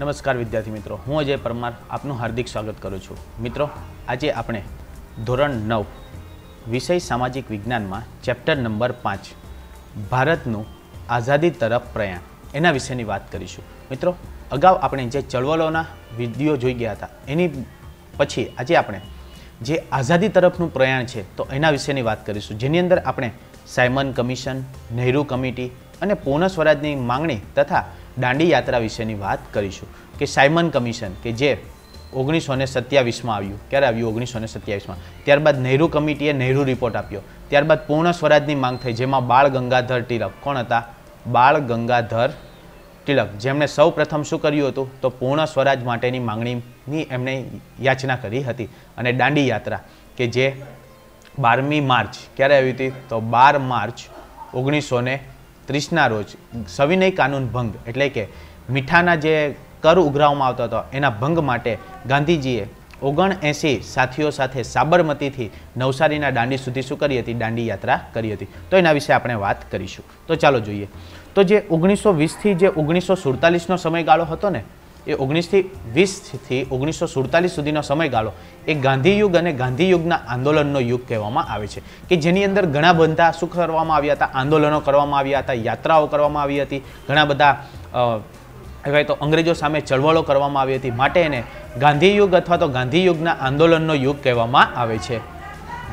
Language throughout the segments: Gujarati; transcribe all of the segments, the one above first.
નમસ્કાર વિદ્યાર્થી મિત્રો હું અજય પરમાર આપનું હાર્દિક સ્વાગત કરું છું મિત્રો આજે આપણે ધોરણ નવ વિષય સામાજિક વિજ્ઞાનમાં ચેપ્ટર નંબર પાંચ ભારતનું આઝાદી તરફ પ્રયાણ એના વિશેની વાત કરીશું મિત્રો અગાઉ આપણે જે ચળવળોના વિધિઓ જોઈ ગયા હતા એની પછી આજે આપણે જે આઝાદી તરફનું પ્રયાણ છે તો એના વિશેની વાત કરીશું જેની અંદર આપણે સાયમન કમિશન નહેરુ કમિટી અને પૂર્ણ સ્વરાજની માંગણી તથા દાંડી યાત્રા વિશેની વાત કરીશું કે સાયમન કમિશન કે જે ઓગણીસો ને સત્યાવીસમાં આવ્યું ક્યારે આવ્યું ઓગણીસો ને સત્યાવીસમાં ત્યારબાદ નહેરુ કમિટીએ નહેરુ રિપોર્ટ આપ્યો ત્યારબાદ પૂર્ણ સ્વરાજની માંગ થઈ જેમાં બાળ ગંગાધર તિલક કોણ હતા બાળ ગંગાધર તિલક જેમણે સૌ પ્રથમ શું કર્યું હતું તો પૂર્ણ સ્વરાજ માટેની માંગણીની એમણે યાચના કરી હતી અને દાંડી યાત્રા કે જે બારમી માર્ચ ક્યારે આવી હતી તો બાર માર્ચ ઓગણીસો ને ત્રીસના રોજ સવિનય કાનૂન ભંગ એટલે કે મીઠાના જે કર ઉઘરાવવામાં આવતો હતો એના ભંગ માટે ગાંધીજીએ ઓગણ એંસી સાથીઓ સાથે સાબરમતીથી નવસારીના દાંડી સુધી શું કરી હતી દાંડી યાત્રા કરી હતી તો એના વિશે આપણે વાત કરીશું તો ચાલો જોઈએ તો જે ઓગણીસો વીસથી જે ઓગણીસો સુડતાલીસનો સમયગાળો હતો ને એ ઓગણીસથી વીસથી ઓગણીસો સુડતાલીસ સુધીનો સમયગાળો એ ગાંધી યુગ અને ગાંધી યુગના આંદોલનનો યુગ કહેવામાં આવે છે કે જેની અંદર ઘણા બધા શું કરવામાં આવ્યા હતા આંદોલનો કરવામાં આવ્યા હતા યાત્રાઓ કરવામાં આવી હતી ઘણા બધા કહેવાય તો અંગ્રેજો સામે ચળવળો કરવામાં આવી હતી માટે એને ગાંધી યુગ અથવા તો ગાંધી યુગના આંદોલનનો યુગ કહેવામાં આવે છે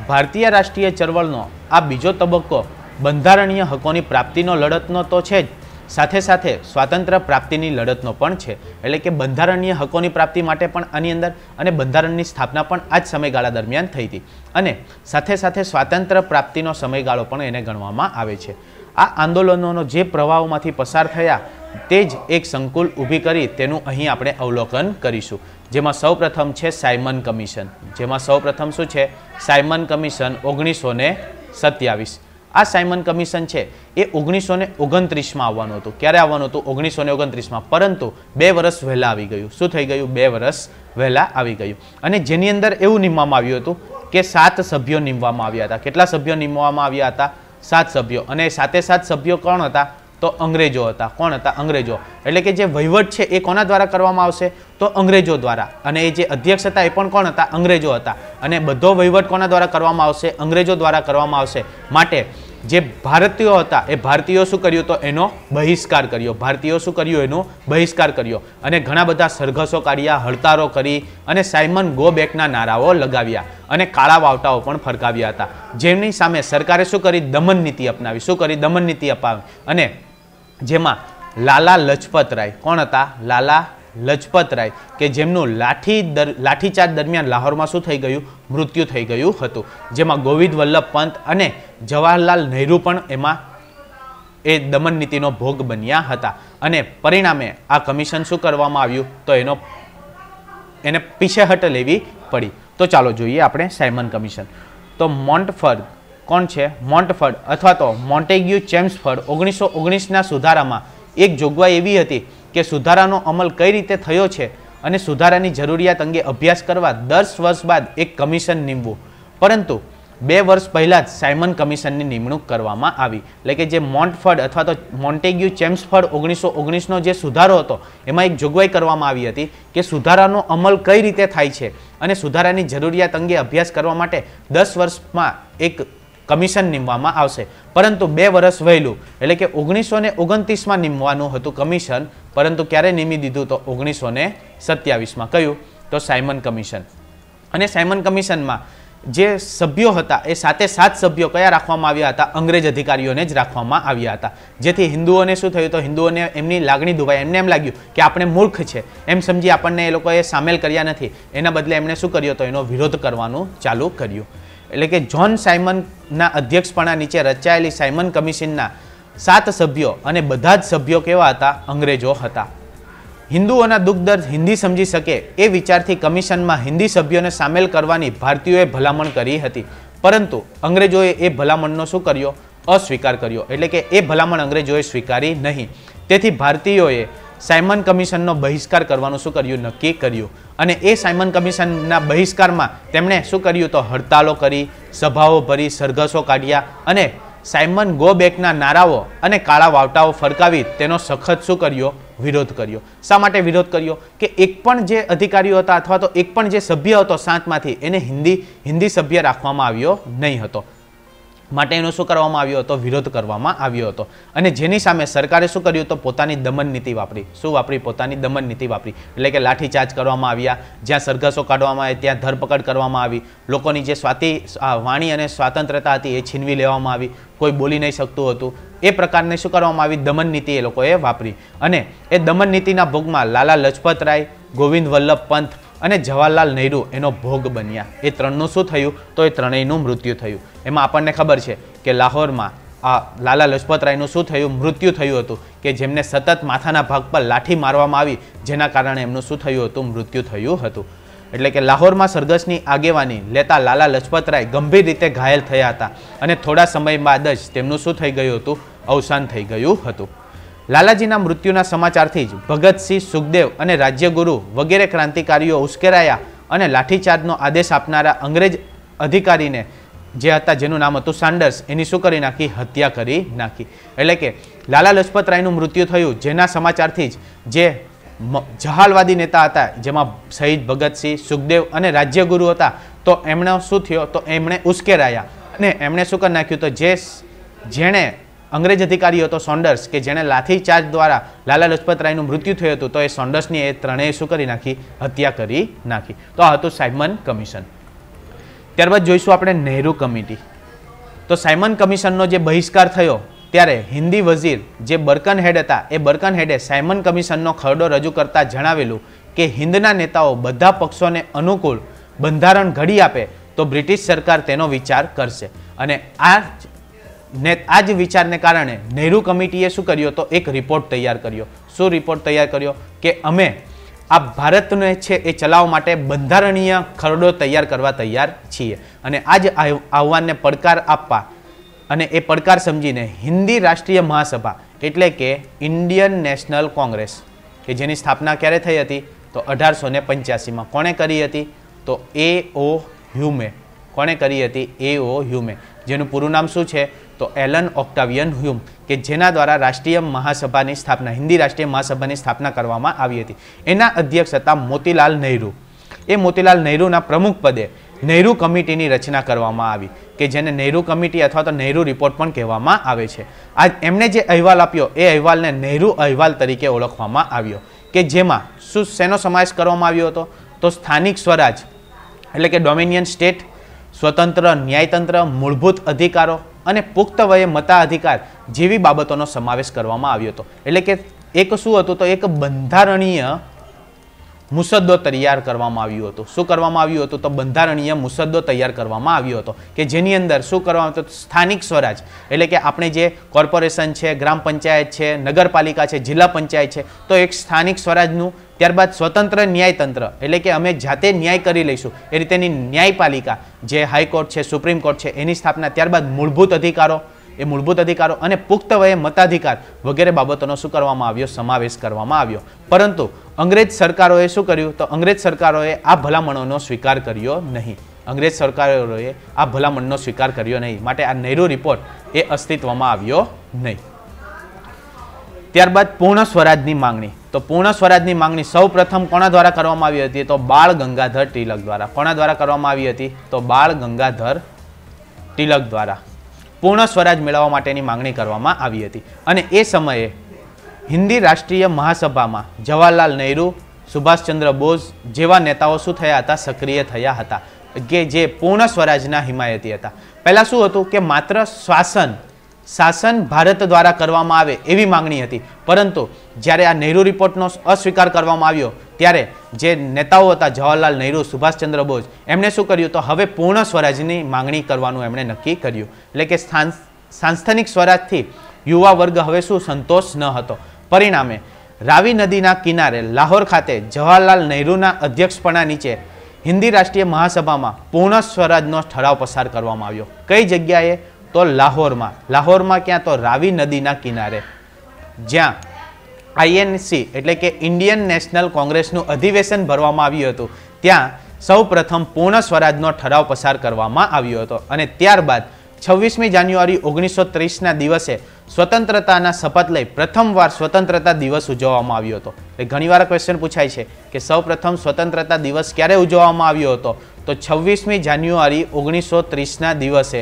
ભારતીય રાષ્ટ્રીય ચળવળનો આ બીજો તબક્કો બંધારણીય હકોની પ્રાપ્તિનો લડતનો તો છે જ સાથે સાથે સ્વાતંત્ર્ય પ્રાપ્તિની લડતનો પણ છે એટલે કે બંધારણીય હકોની પ્રાપ્તિ માટે પણ આની અંદર અને બંધારણની સ્થાપના પણ આ જ સમયગાળા દરમિયાન થઈ હતી અને સાથે સાથે સ્વાતંત્ર્ય પ્રાપ્તિનો સમયગાળો પણ એને ગણવામાં આવે છે આ આંદોલનોનો જે પ્રવાહોમાંથી પસાર થયા તે જ એક સંકુલ ઊભી કરી તેનું અહીં આપણે અવલોકન કરીશું જેમાં સૌપ્રથમ છે સાયમન કમિશન જેમાં સૌપ્રથમ શું છે સાયમન કમિશન ઓગણીસો સત્યાવીસ આ સાયમન કમિશન છે એ ઓગણીસો ને ઓગણત્રીસમાં આવવાનું હતું ક્યારે આવવાનું હતું ઓગણીસો ને ઓગણત્રીસમાં પરંતુ બે વર્ષ વહેલા આવી ગયું શું થઈ ગયું બે વર્ષ વહેલા આવી ગયું અને જેની અંદર એવું નિમવામાં આવ્યું હતું કે સાત સભ્યો નીમવામાં આવ્યા હતા કેટલા સભ્યો નીમવામાં આવ્યા હતા સાત સભ્યો અને સાતે સાત સભ્યો કોણ હતા તો અંગ્રેજો હતા કોણ હતા અંગ્રેજો એટલે કે જે વહીવટ છે એ કોના દ્વારા કરવામાં આવશે તો અંગ્રેજો દ્વારા અને એ જે અધ્યક્ષ હતા એ પણ કોણ હતા અંગ્રેજો હતા અને બધો વહીવટ કોના દ્વારા કરવામાં આવશે અંગ્રેજો દ્વારા કરવામાં આવશે માટે જે ભારતીયો હતા એ ભારતીયો શું કર્યું તો એનો બહિષ્કાર કર્યો ભારતીયો શું કર્યું એનો બહિષ્કાર કર્યો અને ઘણા બધા સરઘસો કાઢ્યા હડતારો કરી અને સાયમન ગો બેકના નારાઓ લગાવ્યા અને કાળા વાવટાઓ પણ ફરકાવ્યા હતા જેમની સામે સરકારે શું કરી દમન નીતિ અપનાવી શું કરી દમન નીતિ અપાવી અને જેમાં લાલા લજપતરાય કોણ હતા લાલા લજપતરાય કે જેમનું લાઠી દર લાઠીચાર્જ દરમિયાન લાહોરમાં શું થઈ ગયું મૃત્યુ થઈ ગયું હતું જેમાં ગોવિંદ વલ્લભ પંત અને જવાહરલાલ નહેરુ પણ એમાં એ દમન નીતિનો ભોગ બન્યા હતા અને પરિણામે આ કમિશન શું કરવામાં આવ્યું તો એનો એને પીછેહટ લેવી પડી તો ચાલો જોઈએ આપણે સાયમન કમિશન તો મોન્ટફર્ગ કોણ છે મોન્ટફર્ડ અથવા તો મોન્ટેગ્યુ ચેમ્સફર્ડ ઓગણીસો ઓગણીસના સુધારામાં એક જોગવાઈ એવી હતી કે સુધારાનો અમલ કઈ રીતે થયો છે અને સુધારાની જરૂરિયાત અંગે અભ્યાસ કરવા દસ વર્ષ બાદ એક કમિશન નીમવું પરંતુ બે વર્ષ પહેલાં જ સાયમન કમિશનની નિમણૂક કરવામાં આવી એટલે કે જે મોન્ટફર્ડ અથવા તો મોન્ટેગ્યુ ચેમ્સફર્ડ ઓગણીસો ઓગણીસનો જે સુધારો હતો એમાં એક જોગવાઈ કરવામાં આવી હતી કે સુધારાનો અમલ કઈ રીતે થાય છે અને સુધારાની જરૂરિયાત અંગે અભ્યાસ કરવા માટે દસ વર્ષમાં એક કમિશન નીમવામાં આવશે પરંતુ બે વર્ષ વહેલું એટલે કે ઓગણીસો ને ઓગણત્રીસમાં નીમવાનું હતું કમિશન પરંતુ ક્યારે નિમી દીધું તો ઓગણીસો ને સત્યાવીસમાં કહ્યું તો સાયમન કમિશન અને સાયમન કમિશનમાં જે સભ્યો હતા એ સાથે સાત સભ્યો કયા રાખવામાં આવ્યા હતા અંગ્રેજ અધિકારીઓને જ રાખવામાં આવ્યા હતા જેથી હિન્દુઓને શું થયું તો હિન્દુઓને એમની લાગણી દુભાઈ એમને એમ લાગ્યું કે આપણે મૂર્ખ છે એમ સમજી આપણને એ લોકોએ સામેલ કર્યા નથી એના બદલે એમણે શું કર્યું તો એનો વિરોધ કરવાનું ચાલુ કર્યું એટલે કે જ્હોન સાયમનના અધ્યક્ષપણા નીચે રચાયેલી સાયમન કમિશનના સાત સભ્યો અને બધા જ સભ્યો કેવા હતા અંગ્રેજો હતા હિન્દુઓના દુઃખ હિન્દી સમજી શકે એ વિચારથી કમિશનમાં હિન્દી સભ્યોને સામેલ કરવાની ભારતીયોએ ભલામણ કરી હતી પરંતુ અંગ્રેજોએ એ ભલામણનો શું કર્યો અસ્વીકાર કર્યો એટલે કે એ ભલામણ અંગ્રેજોએ સ્વીકારી નહીં તેથી ભારતીયોએ સાયમન કમિશનનો બહિષ્કાર કરવાનું શું કર્યું નક્કી કર્યું અને એ સાયમન કમિશનના બહિષ્કારમાં તેમણે શું કર્યું તો હડતાલો કરી સભાઓ ભરી સરઘસો કાઢ્યા અને સાયમન ગો બેકના નારાઓ અને કાળા વાવટાઓ ફરકાવી તેનો સખત શું કર્યો વિરોધ કર્યો શા માટે વિરોધ કર્યો કે એક પણ જે અધિકારીઓ હતા અથવા તો એક પણ જે સભ્ય હતો સાતમાંથી એને હિન્દી હિન્દી સભ્ય રાખવામાં આવ્યો નહીં હતો માટે એનો શું કરવામાં આવ્યો હતો વિરોધ કરવામાં આવ્યો હતો અને જેની સામે સરકારે શું કર્યું તો પોતાની દમન નીતિ વાપરી શું વાપરી પોતાની દમન નીતિ વાપરી એટલે કે લાઠીચાર્જ કરવામાં આવ્યા જ્યાં સરઘસો કાઢવામાં આવે ત્યાં ધરપકડ કરવામાં આવી લોકોની જે સ્વાતિ વાણી અને સ્વાતંત્રતા હતી એ છીનવી લેવામાં આવી કોઈ બોલી નહીં શકતું હતું એ પ્રકારને શું કરવામાં આવી દમન નીતિ એ લોકોએ વાપરી અને એ દમન નીતિના ભોગમાં લાલા લજપત રાય ગોવિંદ વલ્લભ પંથ અને જવાહરલાલ નહેરુ એનો ભોગ બન્યા એ ત્રણનું શું થયું તો એ ત્રણેયનું મૃત્યુ થયું એમાં આપણને ખબર છે કે લાહોરમાં આ લાલા લજપતરાયનું શું થયું મૃત્યુ થયું હતું કે જેમને સતત માથાના ભાગ પર લાઠી મારવામાં આવી જેના કારણે એમનું શું થયું હતું મૃત્યુ થયું હતું એટલે કે લાહોરમાં સરઘસની આગેવાની લેતા લાલા લજપતરાય ગંભીર રીતે ઘાયલ થયા હતા અને થોડા સમય બાદ જ તેમનું શું થઈ ગયું હતું અવસાન થઈ ગયું હતું લાલાજીના મૃત્યુના સમાચારથી જ ભગતસિંહ સુખદેવ અને રાજ્યગુરુ વગેરે ક્રાંતિકારીઓ ઉશ્કેરાયા અને લાઠીચાર્જનો આદેશ આપનારા અંગ્રેજ અધિકારીને જે હતા જેનું નામ હતું સાન્ડર્સ એની શું કરી નાખી હત્યા કરી નાખી એટલે કે લાલા લજપતરાયનું મૃત્યુ થયું જેના સમાચારથી જ જે જહાલવાદી નેતા હતા જેમાં શહીદ ભગતસિંહ સુખદેવ અને રાજ્યગુરુ હતા તો એમણે શું થયો તો એમણે ઉશ્કેરાયા અને એમણે શું કરી નાખ્યું તો જે જેણે અંગ્રેજ અધિકારી હતો સોન્ડર્સ કે જેણે ચાર્જ દ્વારા લાલા લજપત રાયનું મૃત્યુ થયું હતું તો એ સોન્ડર્સની એ ત્રણેય શું કરી નાખી હત્યા કરી નાખી તો આ હતું સાયમન કમિશન ત્યારબાદ જોઈશું આપણે નહેરુ કમિટી તો સાયમન કમિશનનો જે બહિષ્કાર થયો ત્યારે હિન્દી વઝીર જે બર્કન હેડ હતા એ બર્કન હેડે સાયમન કમિશનનો ખરડો રજૂ કરતા જણાવેલું કે હિન્દના નેતાઓ બધા પક્ષોને અનુકૂળ બંધારણ ઘડી આપે તો બ્રિટિશ સરકાર તેનો વિચાર કરશે અને આ ને આ જ વિચારને કારણે નહેરુ કમિટીએ શું કર્યું તો એક રિપોર્ટ તૈયાર કર્યો શું રિપોર્ટ તૈયાર કર્યો કે અમે આ ભારતને છે એ ચલાવવા માટે બંધારણીય ખરડો તૈયાર કરવા તૈયાર છીએ અને આ જ આહવાનને પડકાર આપવા અને એ પડકાર સમજીને હિન્દી રાષ્ટ્રીય મહાસભા એટલે કે ઇન્ડિયન નેશનલ કોંગ્રેસ કે જેની સ્થાપના ક્યારે થઈ હતી તો અઢારસો પંચ્યાસીમાં કોણે કરી હતી તો એ ઓ હ્યુમે કોણે કરી હતી એ ઓ હ્યુમે જેનું પૂરું નામ શું છે તો એલન ઓક્ટાવિયન હ્યુમ કે જેના દ્વારા રાષ્ટ્રીય મહાસભાની સ્થાપના હિન્દી રાષ્ટ્રીય મહાસભાની સ્થાપના કરવામાં આવી હતી એના અધ્યક્ષ હતા મોતીલાલ નહેરુ એ મોતીલાલ નહેરુના પ્રમુખ પદે નહેરુ કમિટીની રચના કરવામાં આવી કે જેને નહેરુ કમિટી અથવા તો નહેરુ રિપોર્ટ પણ કહેવામાં આવે છે આ એમણે જે અહેવાલ આપ્યો એ અહેવાલને નહેરુ અહેવાલ તરીકે ઓળખવામાં આવ્યો કે જેમાં શું શેનો સમાવેશ કરવામાં આવ્યો હતો તો સ્થાનિક સ્વરાજ એટલે કે ડોમિનિયન સ્ટેટ સ્વતંત્ર ન્યાયતંત્ર મૂળભૂત અધિકારો અને પુખ્ત વયે મતાધિકાર જેવી બાબતોનો સમાવેશ કરવામાં આવ્યો હતો એટલે કે એક શું હતું તો એક બંધારણીય મુસદ્દો તૈયાર કરવામાં આવ્યો હતો શું કરવામાં આવ્યું હતું તો બંધારણીય મુસદ્દો તૈયાર કરવામાં આવ્યો હતો કે જેની અંદર શું કરવામાં આવતું સ્થાનિક સ્વરાજ એટલે કે આપણે જે કોર્પોરેશન છે ગ્રામ પંચાયત છે નગરપાલિકા છે જિલ્લા પંચાયત છે તો એક સ્થાનિક સ્વરાજનું ત્યારબાદ સ્વતંત્ર ન્યાયતંત્ર એટલે કે અમે જાતે ન્યાય કરી લઈશું એ રીતેની ન્યાયપાલિકા જે હાઈકોર્ટ છે સુપ્રીમ કોર્ટ છે એની સ્થાપના ત્યારબાદ મૂળભૂત અધિકારો એ મૂળભૂત અધિકારો અને પુખ્ત વયે મતાધિકાર વગેરે બાબતોનો શું કરવામાં આવ્યો સમાવેશ કરવામાં આવ્યો પરંતુ અંગ્રેજ સરકારોએ શું કર્યું તો અંગ્રેજ સરકારોએ આ ભલામણોનો સ્વીકાર કર્યો નહીં અંગ્રેજ સરકારોએ આ ભલામણનો સ્વીકાર કર્યો નહીં માટે આ નહેરુ રિપોર્ટ એ અસ્તિત્વમાં આવ્યો નહીં ત્યારબાદ પૂર્ણ સ્વરાજની માંગણી તો પૂર્ણ સ્વરાજની માંગણી સૌ પ્રથમ કોણા દ્વારા કરવામાં આવી હતી તો બાળ ગંગાધર તિલક દ્વારા કોણા દ્વારા કરવામાં આવી હતી તો બાળ ગંગાધર તિલક દ્વારા પૂર્ણ સ્વરાજ મેળવવા માટેની માંગણી કરવામાં આવી હતી અને એ સમયે હિન્દી રાષ્ટ્રીય મહાસભામાં જવાહરલાલ નહેરુ સુભાષચંદ્ર બોઝ જેવા નેતાઓ શું થયા હતા સક્રિય થયા હતા કે જે પૂર્ણ સ્વરાજના હિમાયતી હતા પહેલાં શું હતું કે માત્ર શ્વાસન શાસન ભારત દ્વારા કરવામાં આવે એવી માંગણી હતી પરંતુ જ્યારે આ નહેરુ રિપોર્ટનો અસ્વીકાર કરવામાં આવ્યો ત્યારે જે નેતાઓ હતા જવાહરલાલ નહેરુ સુભાષચંદ્ર બોઝ એમણે શું કર્યું તો હવે પૂર્ણ સ્વરાજની માંગણી કરવાનું એમણે નક્કી કર્યું એટલે કે સાંસ્થાનિક સ્વરાજથી યુવા વર્ગ હવે શું સંતોષ ન હતો પરિણામે રાવી નદીના કિનારે લાહોર ખાતે જવાહરલાલ નહેરુના અધ્યક્ષપણા નીચે હિન્દી રાષ્ટ્રીય મહાસભામાં પૂર્ણ સ્વરાજનો ઠરાવ પસાર કરવામાં આવ્યો કઈ જગ્યાએ તો લાહોરમાં લાહોરમાં ક્યાં તો રાવી નદીના કિનારે જ્યાં આઈએનસી એટલે કે ઇન્ડિયન નેશનલ કોંગ્રેસનું અધિવેશન ભરવામાં આવ્યું હતું ત્યાં સૌ પ્રથમ પૂર્ણ સ્વરાજનો ઠરાવ પસાર કરવામાં આવ્યો હતો અને ત્યારબાદ છવ્વીસમી જાન્યુઆરી ઓગણીસો ત્રીસના દિવસે સ્વતંત્રતાના શપથ લઈ પ્રથમવાર સ્વતંત્રતા દિવસ ઉજવવામાં આવ્યો હતો એટલે ઘણીવાર ક્વેશ્ચન પૂછાય છે કે સૌપ્રથમ સ્વતંત્રતા દિવસ ક્યારે ઉજવવામાં આવ્યો હતો તો છવ્વીસમી જાન્યુઆરી ઓગણીસો ત્રીસના દિવસે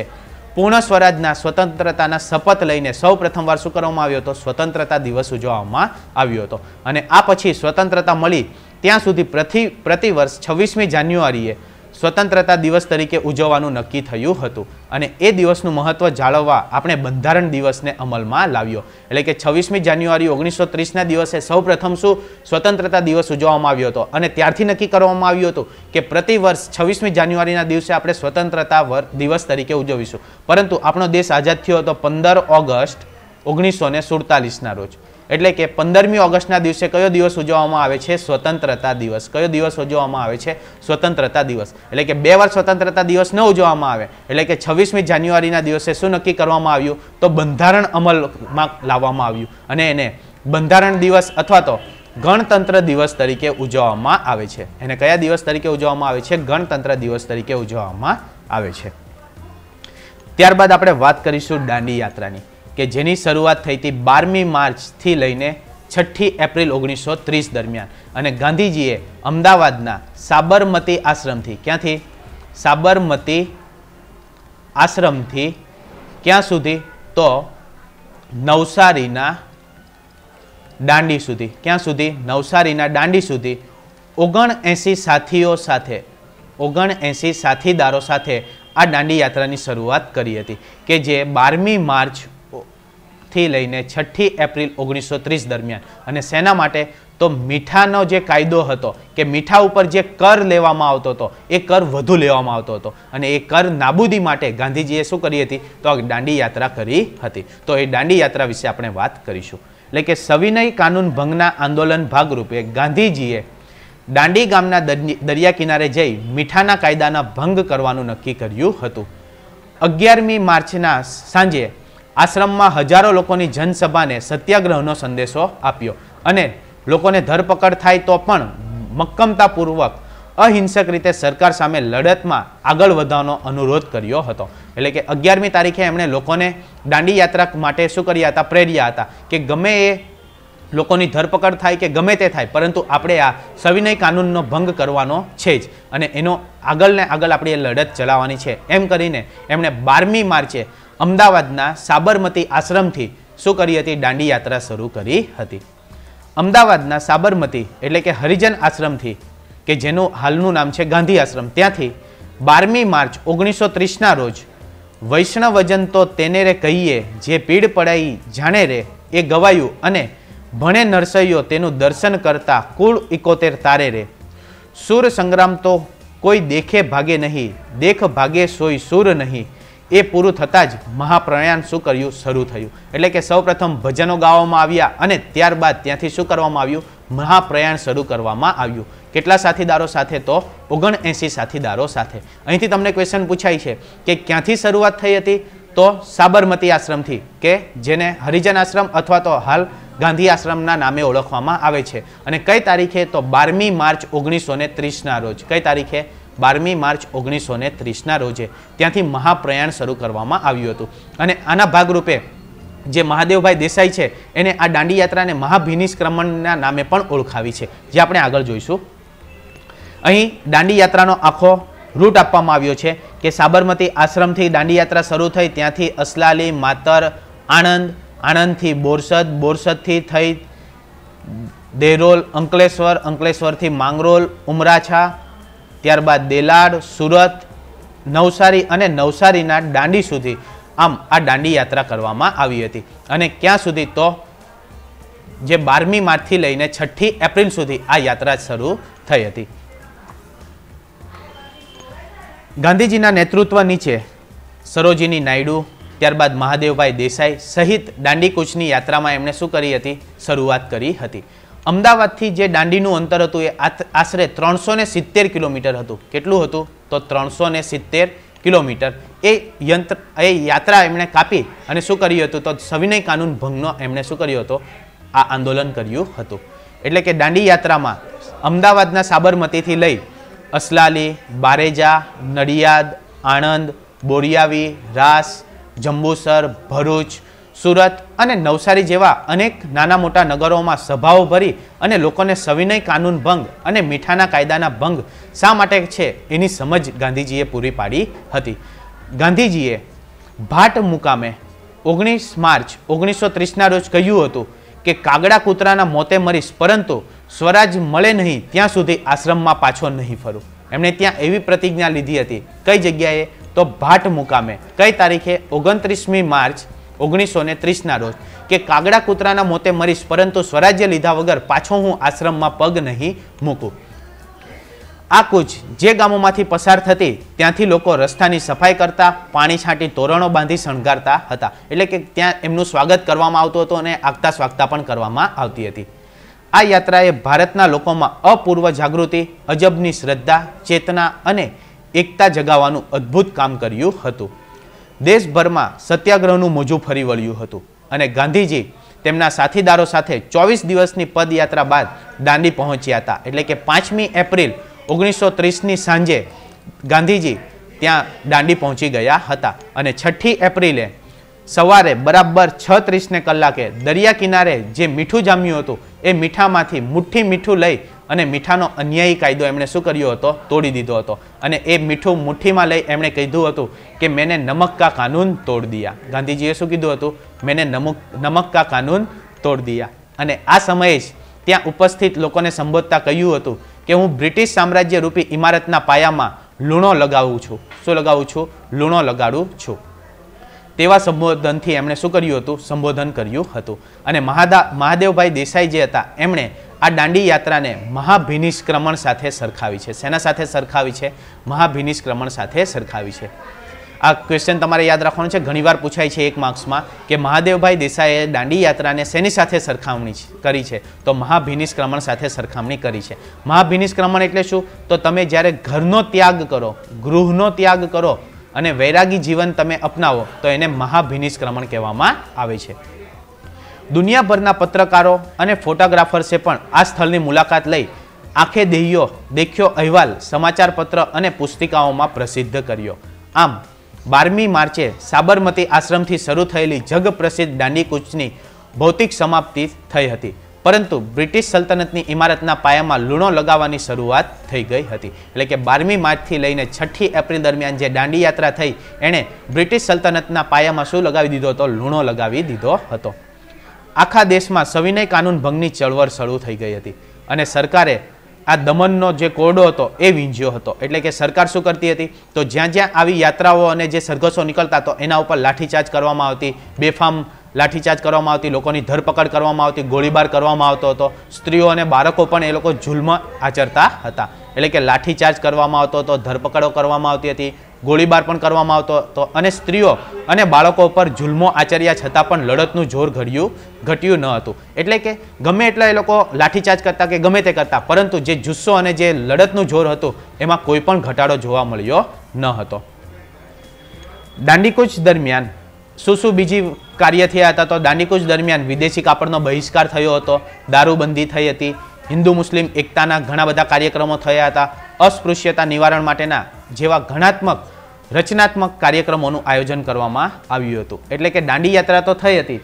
પૂર્ણ સ્વરાજના સ્વતંત્રતાના શપથ લઈને સૌ પ્રથમવાર શું કરવામાં આવ્યો હતો સ્વતંત્રતા દિવસ ઉજવવામાં આવ્યો હતો અને આ પછી સ્વતંત્રતા મળી ત્યાં સુધી પ્રતિ પ્રતિવર્ષ છવ્વીસમી જાન્યુઆરીએ સ્વતંત્રતા દિવસ તરીકે ઉજવવાનું નક્કી થયું હતું અને એ દિવસનું મહત્વ જાળવવા આપણે બંધારણ દિવસને અમલમાં લાવ્યો એટલે કે છવ્વીસમી જાન્યુઆરી ઓગણીસો ત્રીસના દિવસે સૌપ્રથમ શું સ્વતંત્રતા દિવસ ઉજવવામાં આવ્યો હતો અને ત્યારથી નક્કી કરવામાં આવ્યું હતું કે પ્રતિ વર્ષ છવ્વીસમી જાન્યુઆરીના દિવસે આપણે સ્વતંત્રતા દિવસ તરીકે ઉજવીશું પરંતુ આપણો દેશ આઝાદ થયો હતો પંદર ઓગસ્ટ ઓગણીસો ને સુડતાલીસના રોજ એટલે કે પંદરમી ઓગસ્ટના દિવસે કયો દિવસ ઉજવવામાં આવે છે સ્વતંત્રતા દિવસ કયો દિવસ ઉજવવામાં આવે છે સ્વતંત્રતા દિવસ એટલે કે બે વાર સ્વતંત્રતા દિવસ ન ઉજવવામાં આવે એટલે કે છવ્વીસમી જાન્યુઆરીના દિવસે શું નક્કી કરવામાં આવ્યું તો બંધારણ અમલમાં લાવવામાં આવ્યું અને એને બંધારણ દિવસ અથવા તો ગણતંત્ર દિવસ તરીકે ઉજવવામાં આવે છે એને કયા દિવસ તરીકે ઉજવવામાં આવે છે ગણતંત્ર દિવસ તરીકે ઉજવવામાં આવે છે ત્યારબાદ આપણે વાત કરીશું દાંડી યાત્રાની કે જેની શરૂઆત થઈ હતી બારમી માર્ચથી લઈને છઠ્ઠી એપ્રિલ ઓગણીસો ત્રીસ દરમિયાન અને ગાંધીજીએ અમદાવાદના સાબરમતી આશ્રમથી ક્યાંથી સાબરમતી આશ્રમથી ક્યાં સુધી તો નવસારીના દાંડી સુધી ક્યાં સુધી નવસારીના દાંડી સુધી ઓગણએંસી સાથીઓ સાથે ઓગણએંસી સાથીદારો સાથે આ દાંડી યાત્રાની શરૂઆત કરી હતી કે જે બારમી માર્ચ થી લઈને છઠ્ઠી એપ્રિલ ઓગણીસો ત્રીસ દરમિયાન અને સેના માટે તો મીઠાનો જે કાયદો હતો કે મીઠા ઉપર જે કર લેવામાં આવતો હતો એ કર વધુ લેવામાં આવતો હતો અને એ કર નાબૂદી માટે ગાંધીજીએ શું કરી હતી તો આ દાંડી યાત્રા કરી હતી તો એ દાંડી યાત્રા વિશે આપણે વાત કરીશું એટલે કે સવિનય કાનૂન ભંગના આંદોલન ભાગરૂપે ગાંધીજીએ દાંડી ગામના દરિયા કિનારે જઈ મીઠાના કાયદાના ભંગ કરવાનું નક્કી કર્યું હતું અગિયારમી માર્ચના સાંજે આશ્રમમાં હજારો લોકોની જનસભાને સત્યાગ્રહનો સંદેશો આપ્યો અને લોકોને ધરપકડ થાય તો પણ મક્કમતાપૂર્વક અહિંસક રીતે સરકાર સામે લડતમાં આગળ વધવાનો અનુરોધ કર્યો હતો એટલે કે અગિયારમી તારીખે એમણે લોકોને દાંડી યાત્રા માટે શું કર્યા હતા પ્રેર્યા હતા કે ગમે એ લોકોની ધરપકડ થાય કે ગમે તે થાય પરંતુ આપણે આ સવિનય કાનૂનનો ભંગ કરવાનો છે જ અને એનો આગળને આગળ આપણે એ લડત ચલાવવાની છે એમ કરીને એમણે બારમી માર્ચે અમદાવાદના સાબરમતી આશ્રમથી શું કરી હતી દાંડી યાત્રા શરૂ કરી હતી અમદાવાદના સાબરમતી એટલે કે હરિજન આશ્રમથી કે જેનું હાલનું નામ છે ગાંધી આશ્રમ ત્યાંથી બારમી માર્ચ ઓગણીસો ત્રીસના રોજ વૈષ્ણવજન તો તેને રે કહીએ જે પીડ પડાઈ જાણે રે એ ગવાયું અને ભણે નરસૈયો તેનું દર્શન કરતા કુળ ઇકોતેર તારે રે સુર સંગ્રામ તો કોઈ દેખે ભાગે નહીં દેખ ભાગે સોય સુર નહીં એ પૂરું થતાં જ મહાપ્રયાણ શું કર્યું શરૂ થયું એટલે કે સૌપ્રથમ ભજનો ગાવામાં આવ્યા અને ત્યારબાદ ત્યાંથી શું કરવામાં આવ્યું મહાપ્રયાણ શરૂ કરવામાં આવ્યું કેટલા સાથીદારો સાથે તો ઓગણએંસી સાથીદારો સાથે અહીંથી તમને ક્વેશ્ચન પૂછાય છે કે ક્યાંથી શરૂઆત થઈ હતી તો સાબરમતી આશ્રમથી કે જેને હરિજન આશ્રમ અથવા તો હાલ ગાંધી આશ્રમના નામે ઓળખવામાં આવે છે અને કઈ તારીખે તો બારમી માર્ચ ઓગણીસો ત્રીસના રોજ કઈ તારીખે બારમી માર્ચ ઓગણીસો ને ત્રીસના રોજે ત્યાંથી મહાપ્રયાણ શરૂ કરવામાં આવ્યું હતું અને આના ભાગરૂપે જે મહાદેવભાઈ દેસાઈ છે એને આ દાંડી યાત્રાને મહાભિનિષ્ક્રમણના નામે પણ ઓળખાવી છે જે આપણે આગળ જોઈશું અહીં દાંડી યાત્રાનો આખો રૂટ આપવામાં આવ્યો છે કે સાબરમતી આશ્રમથી દાંડી યાત્રા શરૂ થઈ ત્યાંથી અસલાલી માતર આણંદ આણંદથી બોરસદ બોરસદથી થઈ દેરોલ અંકલેશ્વર અંકલેશ્વરથી માંગરોલ ઉમરાછા ત્યારબાદ દેલાડ સુરત નવસારી અને નવસારીના દાંડી સુધી આમ આ દાંડી યાત્રા કરવામાં આવી હતી અને ક્યાં સુધી તો જે બારમી માર્ચથી લઈને છઠ્ઠી એપ્રિલ સુધી આ યાત્રા શરૂ થઈ હતી ગાંધીજીના નેતૃત્વ નીચે સરોજીની નાયડુ ત્યારબાદ મહાદેવભાઈ દેસાઈ સહિત દાંડીકૂચની યાત્રામાં એમણે શું કરી હતી શરૂઆત કરી હતી અમદાવાદથી જે દાંડીનું અંતર હતું એ આશરે ત્રણસો સિત્તેર કિલોમીટર હતું કેટલું હતું તો ત્રણસો સિત્તેર કિલોમીટર એ યંત્ર એ યાત્રા એમણે કાપી અને શું કર્યું હતું તો સવિનય કાનૂન ભંગનો એમણે શું કર્યો હતો આ આંદોલન કર્યું હતું એટલે કે દાંડી યાત્રામાં અમદાવાદના સાબરમતીથી લઈ અસલાલી બારેજા નડિયાદ આણંદ બોરિયાવી રાસ જંબુસર ભરૂચ સુરત અને નવસારી જેવા અનેક નાના મોટા નગરોમાં સભાઓ ભરી અને લોકોને સવિનય કાનૂન ભંગ અને મીઠાના કાયદાના ભંગ શા માટે છે એની સમજ ગાંધીજીએ પૂરી પાડી હતી ગાંધીજીએ ભાટ મુકામે ઓગણીસ માર્ચ ઓગણીસો ત્રીસના રોજ કહ્યું હતું કે કાગડા કૂતરાના મોતે મરીશ પરંતુ સ્વરાજ મળે નહીં ત્યાં સુધી આશ્રમમાં પાછો નહીં ફરું એમણે ત્યાં એવી પ્રતિજ્ઞા લીધી હતી કઈ જગ્યાએ તો ભાટ મુકામે કઈ તારીખે ઓગણત્રીસમી માર્ચ ઓગણીસો ને ત્રીસના રોજ કે કાગડા કૂતરાના મોતે મરીશ પરંતુ સ્વરાજ્ય લીધા વગર પાછો હું આશ્રમમાં પગ નહીં મૂકું આ કૂચ જે ગામોમાંથી પસાર થતી ત્યાંથી લોકો રસ્તાની સફાઈ કરતા પાણી છાંટી તોરણો બાંધી શણગારતા હતા એટલે કે ત્યાં એમનું સ્વાગત કરવામાં આવતું હતું અને આગતા સ્વાગતા પણ કરવામાં આવતી હતી આ યાત્રાએ ભારતના લોકોમાં અપૂર્વ જાગૃતિ અજબની શ્રદ્ધા ચેતના અને એકતા જગાવવાનું અદ્ભુત કામ કર્યું હતું દેશભરમાં સત્યાગ્રહનું મોજું ફરી વળ્યું હતું અને ગાંધીજી તેમના સાથીદારો સાથે ચોવીસ દિવસની પદયાત્રા બાદ દાંડી પહોંચ્યા હતા એટલે કે પાંચમી એપ્રિલ ઓગણીસો ત્રીસની સાંજે ગાંધીજી ત્યાં દાંડી પહોંચી ગયા હતા અને છઠ્ઠી એપ્રિલે સવારે બરાબર છ ત્રીસને કલાકે દરિયા કિનારે જે મીઠું જામ્યું હતું એ મીઠામાંથી મુઠ્ઠી મીઠું લઈ અને મીઠાનો અન્યાયી કાયદો એમણે શું કર્યો હતો તોડી દીધો હતો અને એ મીઠું મુઠ્ઠીમાં લઈ એમણે કીધું હતું કે મેને નમકકા કાનૂન તોડ દીયા ગાંધીજીએ શું કીધું હતું મેને નમક નમકકા કાનૂન તોડ દીયા અને આ સમયે જ ત્યાં ઉપસ્થિત લોકોને સંબોધતા કહ્યું હતું કે હું બ્રિટિશ સામ્રાજ્ય રૂપી ઇમારતના પાયામાં લૂણો લગાવું છું શું લગાવું છું લૂણો લગાડું છું તેવા સંબોધનથી એમણે શું કર્યું હતું સંબોધન કર્યું હતું અને મહાદા મહાદેવભાઈ દેસાઈ જે હતા એમણે આ દાંડી યાત્રાને મહાભિનિષ્ક્રમણ સાથે સરખાવી છે સેના સાથે સરખાવી છે મહાભિનિષ્ક્રમણ સાથે સરખાવી છે આ ક્વેશ્ચન તમારે યાદ રાખવાનું છે ઘણીવાર પૂછાય છે એક માર્ક્સમાં કે મહાદેવભાઈ દેસાઈએ દાંડી યાત્રાને શેની સાથે સરખામણી કરી છે તો મહાભિનિષ્ક્રમણ સાથે સરખામણી કરી છે મહાભિનિષ્ક્રમણ એટલે શું તો તમે જ્યારે ઘરનો ત્યાગ કરો ગૃહનો ત્યાગ કરો અને વૈરાગી જીવન તમે અપનાવો તો એને મહાભિનિષ્ક્રમણ કહેવામાં આવે છે દુનિયાભરના પત્રકારો અને ફોટોગ્રાફર્સે પણ આ સ્થળની મુલાકાત લઈ આંખે દેહ્યો દેખ્યો અહેવાલ સમાચારપત્ર અને પુસ્તિકાઓમાં પ્રસિદ્ધ કર્યો આમ બારમી માર્ચે સાબરમતી આશ્રમથી શરૂ થયેલી જગપ્રસિદ્ધ દાંડીકૂચની ભૌતિક સમાપ્તિ થઈ હતી પરંતુ બ્રિટિશ સલ્તનતની ઇમારતના પાયામાં લૂણો લગાવવાની શરૂઆત થઈ ગઈ હતી એટલે કે બારમી માર્ચથી લઈને છઠ્ઠી એપ્રિલ દરમિયાન જે દાંડી યાત્રા થઈ એણે બ્રિટિશ સલ્તનતના પાયામાં શું લગાવી દીધો હતો લૂણો લગાવી દીધો હતો આખા દેશમાં સવિનય કાનૂન ભંગની ચળવળ શરૂ થઈ ગઈ હતી અને સરકારે આ દમનનો જે કોરડો હતો એ વીંઝ્યો હતો એટલે કે સરકાર શું કરતી હતી તો જ્યાં જ્યાં આવી યાત્રાઓ અને જે સરઘસો નીકળતા હતો એના ઉપર લાઠીચાર્જ કરવામાં આવતી બેફામ લાઠીચાર્જ કરવામાં આવતી લોકોની ધરપકડ કરવામાં આવતી ગોળીબાર કરવામાં આવતો હતો સ્ત્રીઓ અને બાળકો પણ એ લોકો જુલ્મ આચરતા હતા એટલે કે લાઠીચાર્જ કરવામાં આવતો હતો ધરપકડો કરવામાં આવતી હતી ગોળીબાર પણ કરવામાં આવતો હતો અને સ્ત્રીઓ અને બાળકો ઉપર જુલ્મો આચર્યા છતાં પણ લડતનું જોર ઘડ્યું ઘટ્યું ન હતું એટલે કે ગમે એટલા એ લોકો લાઠીચાર્જ કરતા કે ગમે તે કરતા પરંતુ જે જુસ્સો અને જે લડતનું જોર હતું એમાં કોઈ પણ ઘટાડો જોવા મળ્યો ન હતો દાંડીકૂચ દરમિયાન શું શું બીજી કાર્ય થયા હતા તો દાંડીકૂચ દરમિયાન વિદેશી કાપડનો બહિષ્કાર થયો હતો દારૂબંધી થઈ હતી હિન્દુ મુસ્લિમ એકતાના ઘણા બધા કાર્યક્રમો થયા હતા અસ્પૃશ્યતા નિવારણ માટેના જેવા ઘણાત્મક રચનાત્મક કાર્યક્રમોનું આયોજન કરવામાં આવ્યું હતું એટલે કે દાંડી યાત્રા તો થઈ હતી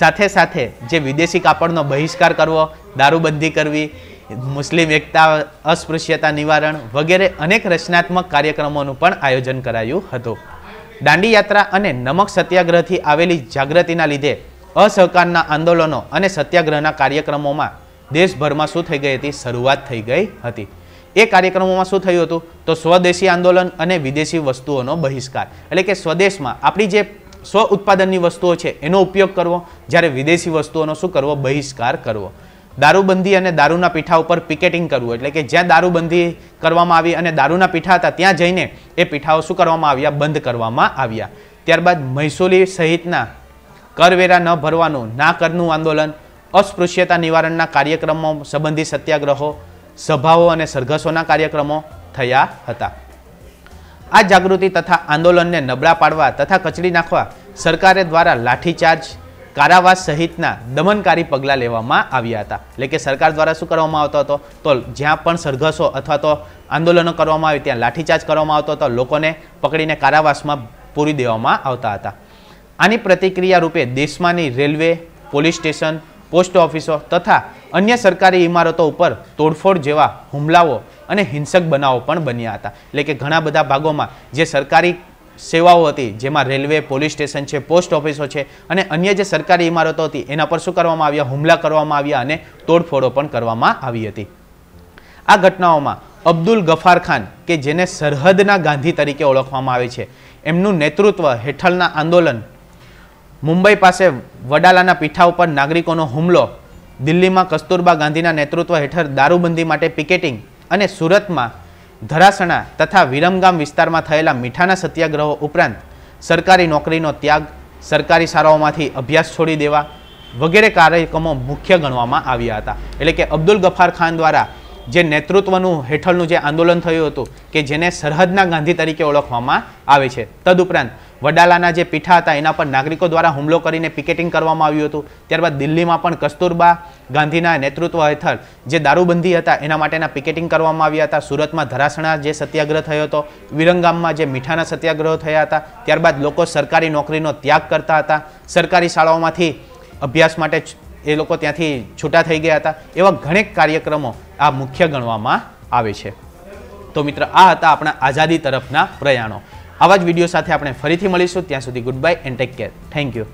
સાથે સાથે જે વિદેશી કાપડનો બહિષ્કાર કરવો દારૂબંધી કરવી મુસ્લિમ એકતા અસ્પૃશ્યતા નિવારણ વગેરે અનેક રચનાત્મક કાર્યક્રમોનું પણ આયોજન કરાયું હતું દાંડી યાત્રા અને નમક સત્યાગ્રહથી આવેલી જાગૃતિના લીધે અસહકારના આંદોલનો અને સત્યાગ્રહના કાર્યક્રમોમાં દેશભરમાં શું થઈ ગઈ હતી શરૂઆત થઈ ગઈ હતી એ કાર્યક્રમોમાં શું થયું હતું તો સ્વદેશી આંદોલન અને વિદેશી વસ્તુઓનો બહિષ્કાર એટલે કે સ્વદેશમાં આપણી જે સ્વ ઉત્પાદનની વસ્તુઓ છે એનો ઉપયોગ કરવો જ્યારે વિદેશી વસ્તુઓનો શું કરવો બહિષ્કાર કરવો દારૂબંધી અને દારૂના પીઠા ઉપર પિકેટિંગ કરવું એટલે કે જ્યાં દારૂબંધી કરવામાં આવી અને દારૂના પીઠા હતા ત્યાં જઈને એ પીઠાઓ શું કરવામાં આવ્યા બંધ કરવામાં આવ્યા ત્યારબાદ મહેસૂલી સહિતના કરવેરા ન ભરવાનું ના કરનું આંદોલન અસ્પૃશ્યતા નિવારણના કાર્યક્રમો સંબંધી સત્યાગ્રહો સભાઓ અને સરઘસોના કાર્યક્રમો થયા હતા આ જાગૃતિ તથા આંદોલનને નબળા પાડવા તથા કચડી નાખવા સરકારે દ્વારા લાઠીચાર્જ કારાવાસ સહિતના દમનકારી પગલાં લેવામાં આવ્યા હતા એટલે કે સરકાર દ્વારા શું કરવામાં આવતો હતો તો જ્યાં પણ સરઘસો અથવા તો આંદોલનો કરવામાં આવે ત્યાં લાઠીચાર્જ કરવામાં આવતો હતો લોકોને પકડીને કારાવાસમાં પૂરી દેવામાં આવતા હતા આની પ્રતિક્રિયા રૂપે દેશમાંની રેલવે પોલીસ સ્ટેશન પોસ્ટ ઓફિસો તથા અન્ય સરકારી ઇમારતો ઉપર તોડફોડ જેવા હુમલાઓ અને હિંસક બનાવો પણ બન્યા હતા એટલે કે ઘણા બધા ભાગોમાં જે સરકારી સેવાઓ હતી જેમાં રેલવે પોલીસ સ્ટેશન છે પોસ્ટ ઓફિસો છે અને અન્ય જે સરકારી ઇમારતો હતી એના પર શું કરવામાં આવ્યા હુમલા કરવામાં આવ્યા અને તોડફોડો પણ કરવામાં આવી હતી આ ઘટનાઓમાં અબ્દુલ ગફાર ખાન કે જેને સરહદના ગાંધી તરીકે ઓળખવામાં આવે છે એમનું નેતૃત્વ હેઠળના આંદોલન મુંબઈ પાસે વડાલાના પીઠા ઉપર નાગરિકોનો હુમલો દિલ્હીમાં કસ્તુરબા ગાંધીના નેતૃત્વ હેઠળ દારૂબંધી માટે પિકેટિંગ અને સુરતમાં ધરાસણા તથા વિરમગામ વિસ્તારમાં થયેલા મીઠાના સત્યાગ્રહો ઉપરાંત સરકારી નોકરીનો ત્યાગ સરકારી શાળાઓમાંથી અભ્યાસ છોડી દેવા વગેરે કાર્યક્રમો મુખ્ય ગણવામાં આવ્યા હતા એટલે કે અબ્દુલ ગફાર ખાન દ્વારા જે નેતૃત્વનું હેઠળનું જે આંદોલન થયું હતું કે જેને સરહદના ગાંધી તરીકે ઓળખવામાં આવે છે તદુપરાંત વડાલાના જે પીઠા હતા એના પર નાગરિકો દ્વારા હુમલો કરીને પિકેટિંગ કરવામાં આવ્યું હતું ત્યારબાદ દિલ્હીમાં પણ કસ્તુરબા ગાંધીના નેતૃત્વ હેઠળ જે દારૂબંધી હતા એના માટેના પિકેટિંગ કરવામાં આવ્યા હતા સુરતમાં ધરાસણા જે સત્યાગ્રહ થયો હતો વિરંગામમાં જે મીઠાના સત્યાગ્રહો થયા હતા ત્યારબાદ લોકો સરકારી નોકરીનો ત્યાગ કરતા હતા સરકારી શાળાઓમાંથી અભ્યાસ માટે એ લોકો ત્યાંથી છૂટા થઈ ગયા હતા એવા ઘણેક કાર્યક્રમો આ મુખ્ય ગણવામાં આવે છે તો મિત્ર આ હતા આપણા આઝાદી તરફના પ્રયાણો આવા જ વિડીયો સાથે આપણે ફરીથી મળીશું ત્યાં સુધી goodbye and take care thank you